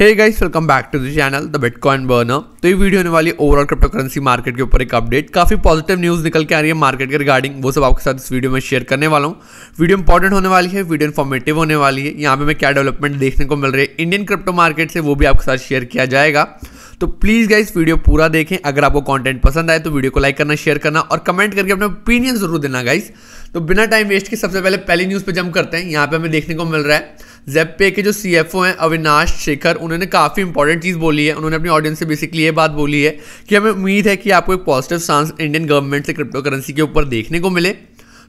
hey guys welcome back to the channel the bitcoin burner तो ये video होने वाली ओवरऑल क्रिप्टो करेंसी मार्केट के ऊपर एक अपडेट काफी पॉजिटिव न्यूज निकल के आ रही है मार्केट के रिगार्डिंग वो सब आपके साथ इस वीडियो में शेयर करने वाला हूँ वीडियो इंपॉर्टेंट होने वाली है वीडियो इन्फॉर्मेटिव होने वाली है यहाँ पे हमें क्या डेवलपमेंट देखने को मिल रही है इंडियन क्रिप्टो मार्केट से वो भी आपके साथ शेयर किया जाएगा तो प्लीज़ गाइस वीडियो पूरा देखें अगर आपको कंटेंट पसंद आए तो वीडियो को लाइक करना शेयर करना और कमेंट करके अपना ओपिनियन जरूर देना गाइस तो बिना टाइम वेस्ट के सबसे पहले पहली न्यूज़ पे जम करते हैं यहाँ पे हमें देखने को मिल रहा है जेपे के जो सी एफ ओ हैं अविनाश शेखर उन्होंने काफ़ी इंपॉर्टेंट चीज़ बोली है उन्होंने अपनी ऑडियंस से बेसिकली ये बात बोली है कि हमें उम्मीद है कि आपको एक पॉजिटिव सांस इंडियन गवर्नमेंट से क्रिप्टो करेंसी के ऊपर देखने को मिले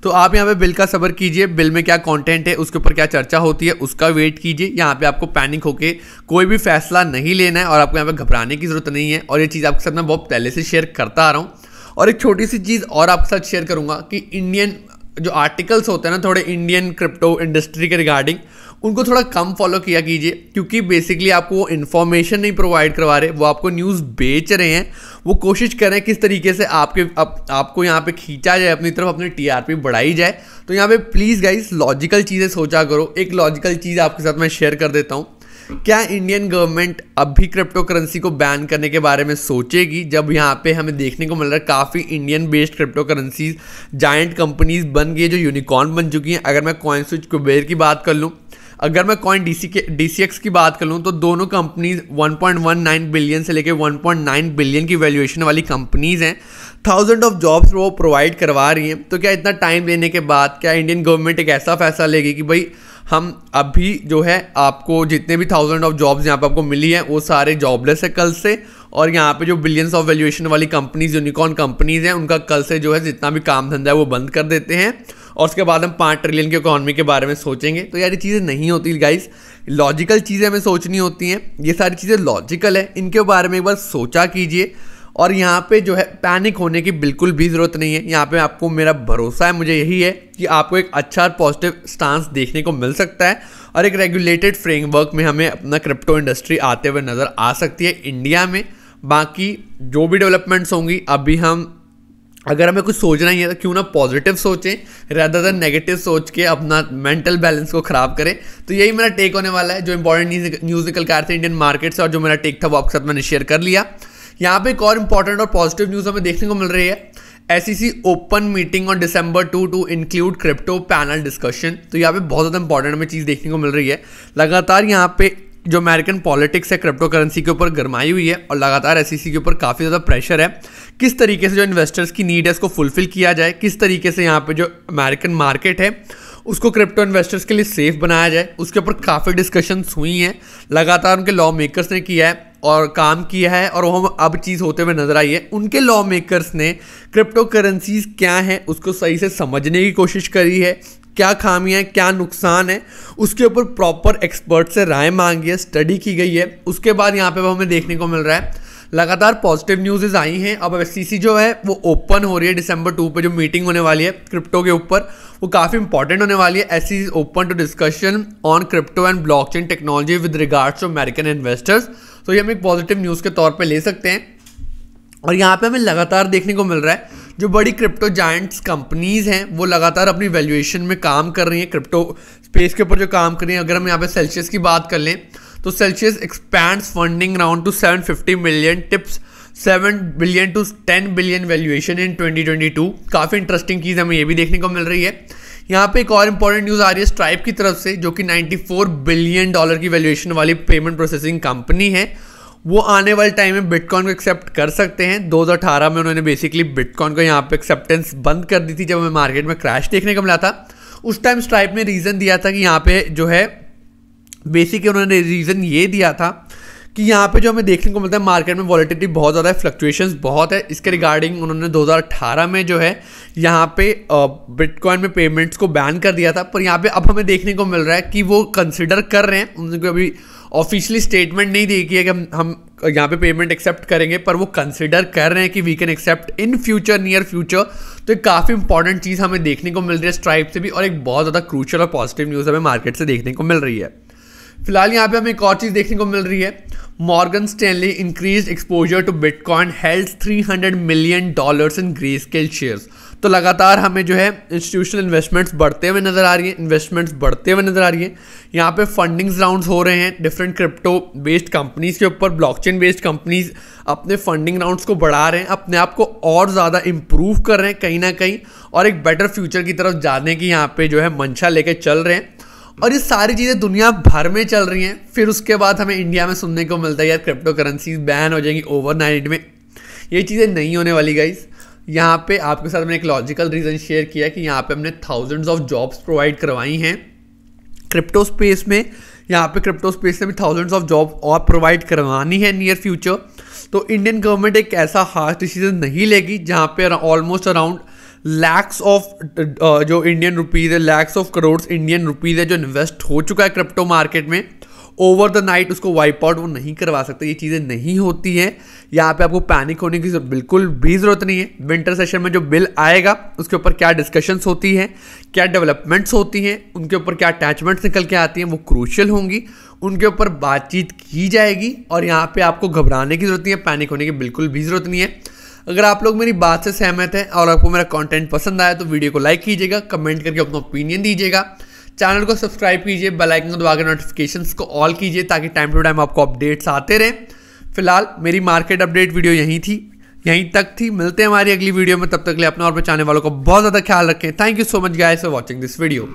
तो आप यहाँ पे बिल का सबर कीजिए बिल में क्या कंटेंट है उसके ऊपर क्या चर्चा होती है उसका वेट कीजिए यहाँ पे आपको पैनिक होके कोई भी फैसला नहीं लेना है और आपको यहाँ पे घबराने की ज़रूरत नहीं है और ये चीज़ आपके साथ मैं बहुत पहले से शेयर करता आ रहा हूँ और एक छोटी सी चीज़ और आपके साथ शेयर करूँगा कि इंडियन जो आर्टिकल्स होते हैं ना थोड़े इंडियन क्रिप्टो इंडस्ट्री के रिगार्डिंग उनको थोड़ा कम फॉलो किया कीजिए क्योंकि बेसिकली आपको वो इन्फॉर्मेशन नहीं प्रोवाइड करवा रहे वो आपको न्यूज़ बेच रहे हैं वो कोशिश कर रहे हैं किस तरीके से आपके आप, आपको यहाँ पे खींचा जाए अपनी तरफ अपनी टीआरपी बढ़ाई जाए तो यहाँ पे प्लीज़ गाइस लॉजिकल चीज़ें सोचा करो एक लॉजिकल चीज़ आपके साथ मैं शेयर कर देता हूँ क्या इंडियन गवर्नमेंट अब भी क्रिप्टो करेंसी को बैन करने के बारे में सोचेगी जब यहाँ पे हमें देखने को मिल रहा है काफ़ी Indian based crypto currencies giant companies बन गई जो यूनिकॉर्न बन चुकी हैं अगर मैं कॉइन स्विच कुबेर की बात कर लूँ अगर मैं कॉइन सी के डीसीएक्स की बात कर लूँ तो दोनों कंपनीज 1.19 बिलियन से लेकर 1.9 बिलियन की वैल्यूएशन वाली कंपनीज हैं थाउजेंड ऑफ जॉब्स वो प्रोवाइड करवा रही हैं तो क्या इतना टाइम देने के बाद क्या इंडियन गवर्नमेंट एक ऐसा फैसला लेगी कि भाई हम अभी जो है आपको जितने भी थाउजेंड ऑफ जॉब्स यहाँ पर आपको मिली हैं वो सारे जॉबलेस है कल से और यहाँ पे जो बिलियंस ऑफ वैल्यूएशन वाली कंपनीज यूनिकॉर्न कंपनीज हैं उनका कल से जो है जितना भी काम धंधा है वो बंद कर देते हैं और उसके बाद हम पाँच ट्रिलियन की इकोनॉमी के बारे में सोचेंगे तो यार ये चीज़ें नहीं होती गाइस लॉजिकल चीज़ें हमें सोचनी होती हैं ये सारी चीज़ें लॉजिकल है इनके बारे में एक बार सोचा कीजिए और यहाँ पे जो है पैनिक होने की बिल्कुल भी ज़रूरत नहीं है यहाँ पे आपको मेरा भरोसा है मुझे यही है कि आपको एक अच्छा और पॉजिटिव स्टांस देखने को मिल सकता है और एक रेगुलेटेड फ्रेमवर्क में हमें अपना क्रिप्टो इंडस्ट्री आते हुए नज़र आ सकती है इंडिया में बाकी जो भी डेवलपमेंट्स होंगी अभी हम अगर हमें कुछ सोचना ही है तो क्यों ना पॉजिटिव सोचें रैदर देन नेगेटिव सोच के अपना मेंटल बैलेंस को ख़राब करें तो यही मेरा टेक होने वाला है जो इंपॉर्टेंट न्यूज़ निकल के रहे थे इंडियन मार्केट से और जो मेरा टेक था वो आपके साथ मैंने शेयर कर लिया यहाँ पे एक और इंपॉर्टेंट और पॉजिटिव न्यूज़ हमें देखने को मिल रही है as open meeting on December two two include crypto panel discussion तो यहाँ पे बहुत ज़्यादा इंपॉर्टेंट हमें चीज़ देखने को मिल रही है लगातार यहाँ पे जो अमेरिकन पॉलिटिक्स है क्रिप्टो करेंसी के ऊपर गरमाई हुई है और लगातार एस e के ऊपर काफ़ी ज़्यादा प्रेशर है किस तरीके से जो इन्वेस्टर्स की नीड है उसको फुलफिल किया जाए किस तरीके से यहाँ पे जो अमेरिकन मार्केट है उसको क्रिप्टो इन्वेस्टर्स के लिए सेफ बनाया जाए उसके ऊपर काफ़ी डिस्कशंस हुई हैं लगातार उनके लॉ मेकर्स ने किया है और काम किया है और वो अब चीज़ होते हुए नज़र आई है उनके लॉ मेकर्स ने क्रिप्टो करेंसीज क्या हैं उसको सही से समझने की कोशिश करी है क्या खामियाँ हैं क्या नुकसान है उसके ऊपर प्रॉपर एक्सपर्ट से राय मांगी है स्टडी की गई है उसके बाद यहाँ पे हमें देखने को मिल रहा है लगातार पॉजिटिव न्यूज़ आई हैं अब सी जो है वो ओपन हो रही है दिसंबर टू पे जो मीटिंग होने वाली है क्रिप्टो के ऊपर वो काफ़ी इंपॉर्टेंट होने वाली है as is open to discussion on crypto and blockchain technology with regards to American investors तो ये हम एक पॉजिटिव न्यूज़ के तौर पर ले सकते हैं और यहाँ पर हमें लगातार देखने को मिल रहा है जो बड़ी क्रिप्टो जाइंट्स कंपनीज़ हैं वो लगातार अपनी वैल्यूएशन में काम कर रही हैं क्रिप्टो स्पेस के ऊपर जो काम कर रही हैं अगर हम यहाँ पे सेल्सियस की बात कर लें तो Celsius expand funding round to fifty million tips seven billion to ten billion valuation in twenty काफ़ी इंटरेस्टिंग चीज़ हमें ये भी देखने को मिल रही है यहाँ पे एक और इंपॉर्टेंट न्यूज़ आ रही है स्ट्राइप की तरफ से जो कि 94 बिलियन डॉलर की वैल्यूएशन वाली पेमेंट प्रोसेसिंग कंपनी है वो आने वाले टाइम में बिटकॉइन को एक्सेप्ट कर सकते हैं 2018 में उन्होंने बेसिकली बिटकॉइन को यहाँ पे एक्सेप्टेंस बंद कर दी थी जब हमें मार्केट में क्रैश देखने को मिला था उस टाइम स्ट्राइप ने रीज़न दिया था कि यहाँ पे जो है बेसिकली उन्होंने रीज़न ये दिया था कि यहाँ पे जो हमें देखने को मिलता है मार्केट में वॉलिटिटी बहुत ज़्यादा है फ्लक्चुएशंस बहुत है इसके रिगार्डिंग उन्होंने 2018 में जो है यहाँ पे बिटकॉइन में पेमेंट्स को बैन कर दिया था पर यहाँ पे अब हमें देखने को मिल रहा है कि वो कंसिडर कर रहे हैं उनको अभी ऑफिशियली स्टेटमेंट नहीं दी है कि हम हम यहाँ पे पेमेंट एक्सेप्ट करेंगे पर वो कंसिडर कर रहे हैं कि we can accept in future near future तो एक काफ़ी इंपॉर्टेंट चीज़ हमें देखने को मिल रही है स्ट्राइप से भी और एक बहुत ज़्यादा क्रूशल और पॉजिटिव न्यूज़ हमें मार्केट से देखने को मिल रही है फिलहाल यहाँ पे हमें एक और चीज़ देखने को मिल रही है Morgan Stanley increase exposure to bitcoin health three hundred million dollars in Grayscale shares तो लगातार हमें जो है इंस्टीट्यूशनल इन्वेस्टमेंट्स बढ़ते हुए नज़र आ रही है इन्वेस्टमेंट्स बढ़ते हुए नज़र आ रही है यहाँ पे फंडिंग्स राउंड्स हो रहे हैं डिफरेंट क्रिप्टो बेस्ड कंपनीज के ऊपर ब्लॉकचेन बेस्ड कंपनीज अपने फंडिंग राउंड्स को बढ़ा रहे हैं अपने आप को और ज़्यादा इम्प्रूव कर रहे हैं कहीं ना कहीं और एक बेटर फ्यूचर की तरफ जाने की यहाँ पर जो है मंशा लेके चल रहे हैं और ये सारी चीज़ें दुनिया भर में चल रही हैं फिर उसके बाद हमें इंडिया में सुनने को मिलता है यार क्रिप्टो करेंसी बैन हो जाएंगी नाइट में ये चीज़ें नहीं होने वाली गाइज यहाँ पे आपके साथ मैंने एक लॉजिकल रीज़न शेयर किया कि यहाँ पे हमने थाउजेंड्स ऑफ जॉब्स प्रोवाइड करवाई हैं क्रिप्टो स्पेस में यहाँ पे क्रिप्टो स्पेस में भी थाउजेंड्स ऑफ जॉब और प्रोवाइड करवानी है नियर फ्यूचर तो इंडियन गवर्नमेंट एक ऐसा हार्ड डिसीजन नहीं लेगी जहाँ पे almost around lakhs of uh, जो इंडियन रुपीज़ है lakhs of crore Indian rupees है जो इन्वेस्ट हो चुका है क्रिप्टो मार्केट में ओवर द नाइट उसको वाइप आउट वो नहीं करवा सकते ये चीज़ें नहीं होती हैं यहाँ पे आपको पैनिक होने की बिल्कुल भी ज़रूरत नहीं है विंटर सेशन में जो बिल आएगा उसके ऊपर क्या डिस्कशंस होती हैं क्या डेवलपमेंट्स होती हैं उनके ऊपर क्या अटैचमेंट्स निकल के आती हैं वो क्रूशल होंगी उनके ऊपर बातचीत की जाएगी और यहाँ पर आपको घबराने की ज़रूरत नहीं है पैनिक होने की बिल्कुल भी ज़रूरत नहीं है अगर आप लोग मेरी बात से सहमत हैं और आपको मेरा कंटेंट पसंद आया तो वीडियो को लाइक कीजिएगा कमेंट करके अपना ओपिनियन दीजिएगा चैनल को सब्सक्राइब कीजिए बेल आइकन को दबा के नोटिफिकेशन को ऑल कीजिए ताकि टाइम टू टाइम आपको अपडेट्स आते रहें फिलहाल मेरी मार्केट अपडेट वीडियो यहीं थी यहीं तक थी मिलते हैं हमारी अगली वीडियो में तब तक ले अपना और बचाने वालों का बहुत ज़्यादा ख्याल रखें thank you so much guys for watching this video